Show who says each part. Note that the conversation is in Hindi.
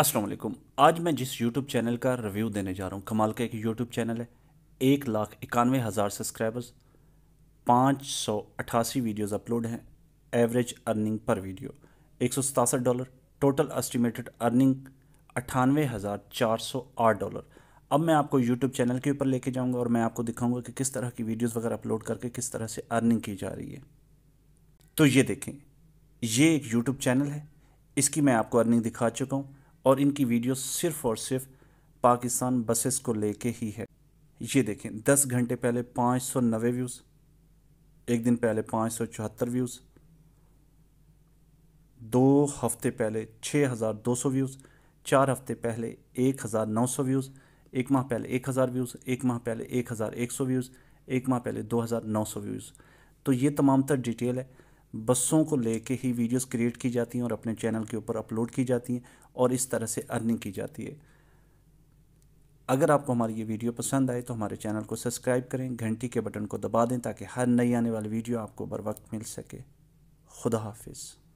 Speaker 1: अस्सलाम वालेकुम आज मैं जिस यूट्यूब चैनल का रिव्यू देने जा रहा हूँ कमाल का एक यूट्यूब चैनल है एक लाख इक्यानवे हज़ार सब्सक्राइबर्स पाँच सौ अट्ठासी वीडियोज़ अपलोड हैं एवरेज अर्निंग पर वीडियो एक सौ सतासठ डॉलर टोटल एस्टिमेटेड अर्निंग अट्ठानवे हज़ार चार सौ आठ डॉलर अब मैं आपको यूट्यूब चैनल के ऊपर लेके जाऊँगा और मैं आपको दिखाऊँगा कि किस तरह की वीडियोज़ वगैरह अपलोड करके किस तरह से अर्निंग की जा रही है तो ये देखें ये एक यूट्यूब चैनल है इसकी मैं आपको अर्निंग दिखा चुका हूँ और इनकी वीडियो सिर्फ और सिर्फ पाकिस्तान बसेस को लेके ही है ये देखें 10 घंटे पहले पाँच सौ नबे व्यूज़ एक दिन पहले पाँच सौ चौहत्तर व्यूज़ दो हफ्ते पहले छः हज़ार दो सौ व्यूज़ चार हफ्ते पहले एक हज़ार नौ सौ व्यूज़ एक माह पहले एक हज़ार व्यूज़ एक माह पहले एक हज़ार एक सौ व्यूज़ एक माह पहले दो हज़ार नौ सौ व्यूज़ तो ये तमाम तर डिटेल है बसों को लेके ही वीडियोस क्रिएट की जाती हैं और अपने चैनल के ऊपर अपलोड की जाती हैं और इस तरह से अर्निंग की जाती है अगर आपको हमारी ये वीडियो पसंद आए तो हमारे चैनल को सब्सक्राइब करें घंटी के बटन को दबा दें ताकि हर नई आने वाली वीडियो आपको बर वक्त मिल सके खुदा हाफिज़